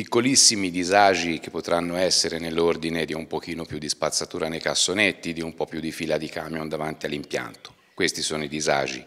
piccolissimi disagi che potranno essere nell'ordine di un pochino più di spazzatura nei cassonetti, di un po' più di fila di camion davanti all'impianto. Questi sono i disagi.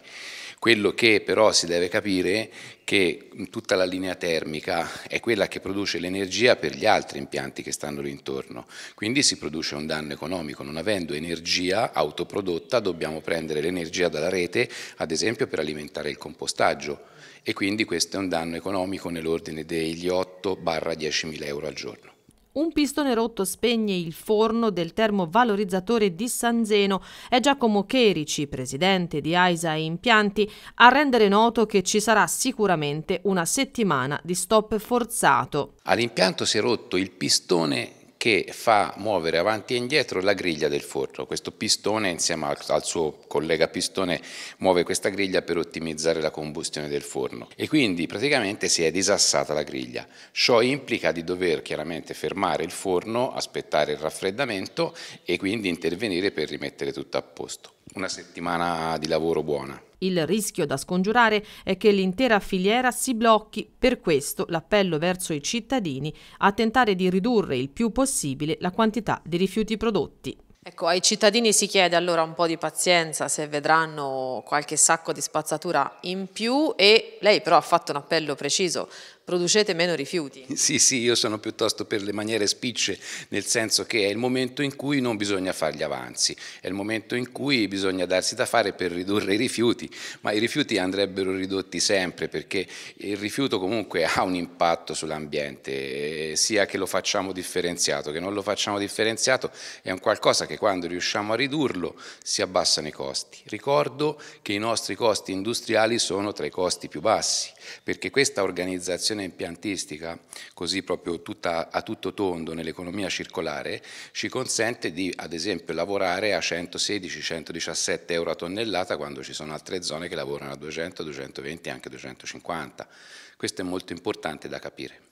Quello che però si deve capire è che tutta la linea termica è quella che produce l'energia per gli altri impianti che stanno lì intorno, quindi si produce un danno economico, non avendo energia autoprodotta dobbiamo prendere l'energia dalla rete, ad esempio per alimentare il compostaggio e quindi questo è un danno economico nell'ordine degli 8-10 mila euro al giorno. Un pistone rotto spegne il forno del termovalorizzatore di San Zeno. È Giacomo Cherici, presidente di AISA Impianti, a rendere noto che ci sarà sicuramente una settimana di stop forzato. All'impianto si è rotto il pistone che fa muovere avanti e indietro la griglia del forno. Questo pistone insieme al, suo collega pistone muove questa griglia per ottimizzare la combustione del forno e quindi praticamente si è disassata la griglia. Ciò implica di dover chiaramente fermare il forno, aspettare il raffreddamento e quindi intervenire per rimettere tutto a posto una settimana di lavoro buona. Il rischio da scongiurare è che l'intera filiera si blocchi, per questo l'appello verso i cittadini a tentare di ridurre il più possibile la quantità di rifiuti prodotti. Ecco, ai cittadini si chiede allora un po' di pazienza se vedranno qualche sacco di spazzatura in più e lei però ha fatto un appello preciso, producete meno rifiuti. Sì, sì, io sono piuttosto per le maniere spicce, nel senso che è il momento in cui non bisogna fare gli avanzi, è il momento in cui bisogna darsi da fare per ridurre i rifiuti, ma i rifiuti andrebbero ridotti sempre perché il rifiuto comunque ha un impatto sull'ambiente, eh, sia che lo facciamo differenziato, che non lo facciamo differenziato, è un qualcosa che quando riusciamo a ridurlo si abbassano i costi. Ricordo che i nostri costi industriali sono tra i costi più bassi, perché questa organizzazione rivoluzione impiantistica, così proprio tutta, a tutto tondo nell'economia circolare, ci consente di, ad esempio, lavorare a 116-117 euro a tonnellata quando ci sono altre zone che lavorano a 200, 220 e anche 250. Questo è molto importante da capire.